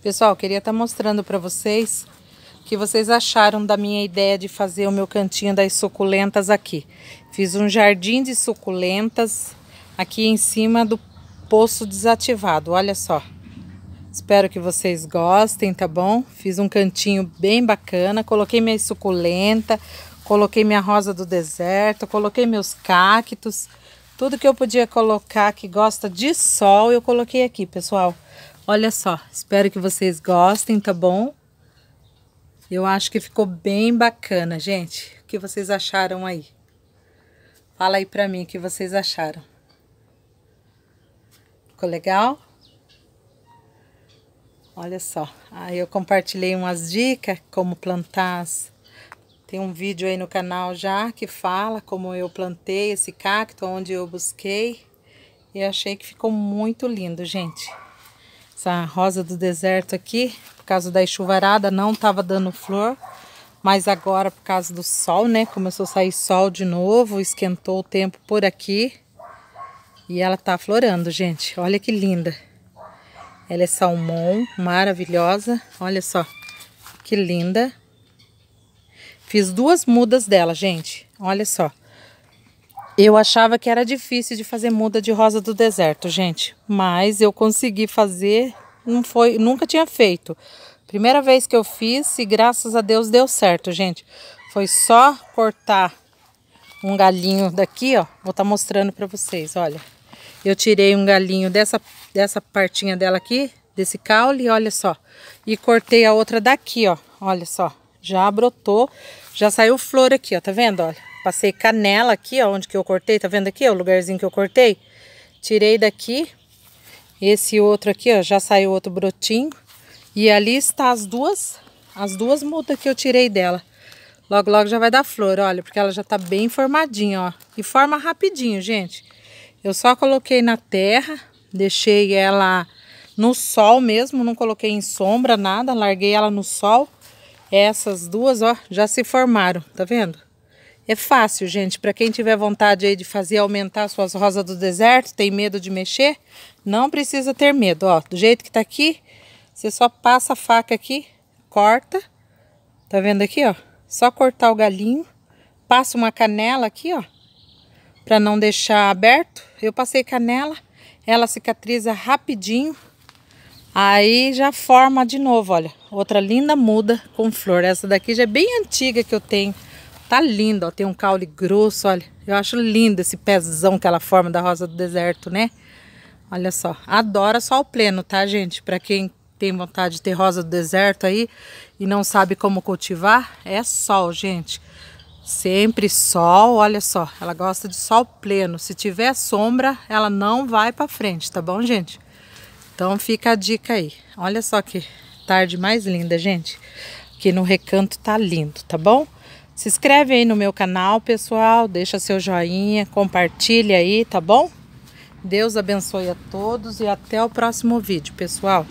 Pessoal, queria estar tá mostrando para vocês o que vocês acharam da minha ideia de fazer o meu cantinho das suculentas aqui. Fiz um jardim de suculentas aqui em cima do poço desativado, olha só. Espero que vocês gostem, tá bom? Fiz um cantinho bem bacana, coloquei minha suculenta, coloquei minha rosa do deserto, coloquei meus cactos, tudo que eu podia colocar que gosta de sol eu coloquei aqui, pessoal. Olha só, espero que vocês gostem, tá bom? Eu acho que ficou bem bacana, gente. O que vocês acharam aí? Fala aí pra mim o que vocês acharam. Ficou legal? Olha só, aí eu compartilhei umas dicas como plantar. As... Tem um vídeo aí no canal já que fala como eu plantei esse cacto, onde eu busquei. E achei que ficou muito lindo, gente. Essa rosa do deserto aqui, por causa da enxuvarada, não estava dando flor. Mas agora, por causa do sol, né? Começou a sair sol de novo, esquentou o tempo por aqui. E ela tá florando, gente. Olha que linda. Ela é salmão, maravilhosa. Olha só, que linda. Fiz duas mudas dela, gente. Olha só. Eu achava que era difícil de fazer muda de rosa do deserto, gente, mas eu consegui fazer, não foi, nunca tinha feito. Primeira vez que eu fiz e graças a Deus deu certo, gente. Foi só cortar um galinho daqui, ó. Vou estar tá mostrando para vocês, olha. Eu tirei um galinho dessa, dessa partinha dela aqui, desse caule, olha só. E cortei a outra daqui, ó. Olha só. Já brotou, já saiu flor aqui, ó. Tá vendo, olha. Passei canela aqui, ó, onde que eu cortei, tá vendo aqui, ó, o lugarzinho que eu cortei? Tirei daqui, esse outro aqui, ó, já saiu outro brotinho. E ali está as duas, as duas mudas que eu tirei dela. Logo, logo já vai dar flor, olha, porque ela já tá bem formadinha, ó. E forma rapidinho, gente. Eu só coloquei na terra, deixei ela no sol mesmo, não coloquei em sombra, nada. Larguei ela no sol. Essas duas, ó, já se formaram, tá vendo? É fácil, gente. Para quem tiver vontade aí de fazer aumentar suas rosas do deserto, tem medo de mexer, não precisa ter medo. Ó, do jeito que tá aqui, você só passa a faca aqui, corta. Tá vendo aqui, ó? Só cortar o galinho. Passa uma canela aqui, ó, para não deixar aberto. Eu passei canela, ela cicatriza rapidinho. Aí já forma de novo, olha. Outra linda muda com flor. Essa daqui já é bem antiga que eu tenho. Tá linda, ó. Tem um caule grosso, olha. Eu acho lindo esse pezão que ela forma da rosa do deserto, né? Olha só. Adora sol pleno, tá, gente? Pra quem tem vontade de ter rosa do deserto aí e não sabe como cultivar, é sol, gente. Sempre sol, olha só. Ela gosta de sol pleno. Se tiver sombra, ela não vai pra frente, tá bom, gente? Então fica a dica aí. Olha só que tarde mais linda, gente. Aqui no recanto tá lindo, tá bom? Se inscreve aí no meu canal, pessoal, deixa seu joinha, compartilha aí, tá bom? Deus abençoe a todos e até o próximo vídeo, pessoal.